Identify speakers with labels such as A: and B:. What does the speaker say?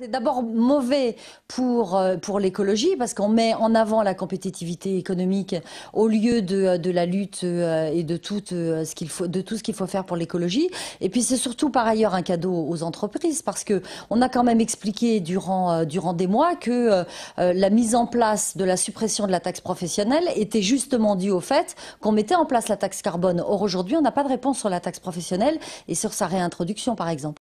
A: C'est d'abord mauvais pour, euh, pour l'écologie parce qu'on met en avant la compétitivité économique au lieu de, euh, de la lutte euh, et de tout ce qu'il faut, de tout ce qu'il faut faire pour l'écologie. Et puis c'est surtout par ailleurs un cadeau aux entreprises parce que on a quand même expliqué durant, durant des mois que la mise en place de la suppression de la taxe professionnelle était justement due au fait qu'on mettait en place la taxe carbone. Or aujourd'hui, on n'a pas de réponse sur la taxe professionnelle et sur sa réintroduction par exemple.